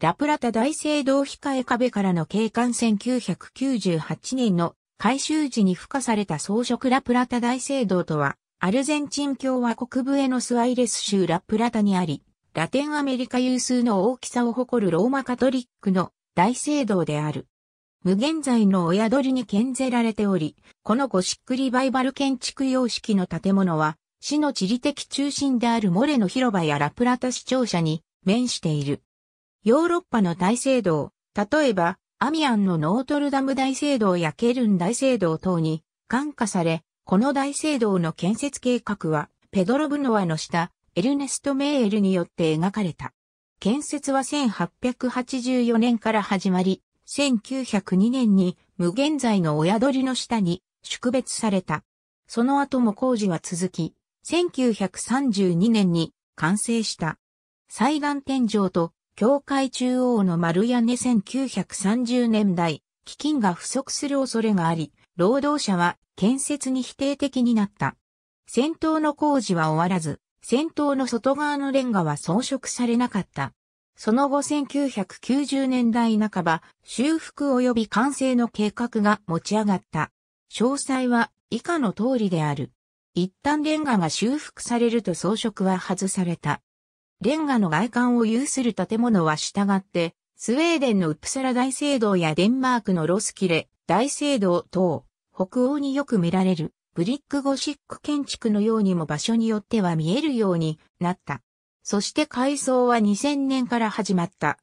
ラプラタ大聖堂控え壁からの景観1998年の改修時に付加された装飾ラプラタ大聖堂とは、アルゼンチン共和国ブエノスアイレス州ラプラタにあり、ラテンアメリカ有数の大きさを誇るローマカトリックの大聖堂である。無限在の親鳥に建ぜられており、このゴシックリバイバル建築様式の建物は、市の地理的中心であるモレの広場やラプラタ市庁舎に面している。ヨーロッパの大聖堂、例えば、アミアンのノートルダム大聖堂やケルン大聖堂等に感化され、この大聖堂の建設計画は、ペドロ・ブノワの下、エルネスト・メーエルによって描かれた。建設は1884年から始まり、1902年に無限在の親鳥の下に宿別された。その後も工事は続き、1932年に完成した。祭壇天井と教会中央の丸屋根1930年代、基金が不足する恐れがあり、労働者は建設に否定的になった。先頭の工事は終わらず、先頭の外側のレンガは装飾されなかった。その後1990年代半ば、修復及び完成の計画が持ち上がった。詳細は以下の通りである。一旦レンガが修復されると装飾は外された。レンガの外観を有する建物は従って、スウェーデンのウップサラ大聖堂やデンマークのロスキレ大聖堂等、北欧によく見られるブリックゴシック建築のようにも場所によっては見えるようになった。そして改装は2000年から始まった。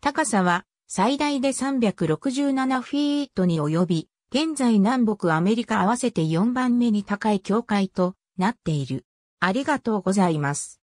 高さは最大で367フィートに及び、現在南北アメリカ合わせて4番目に高い教会となっている。ありがとうございます。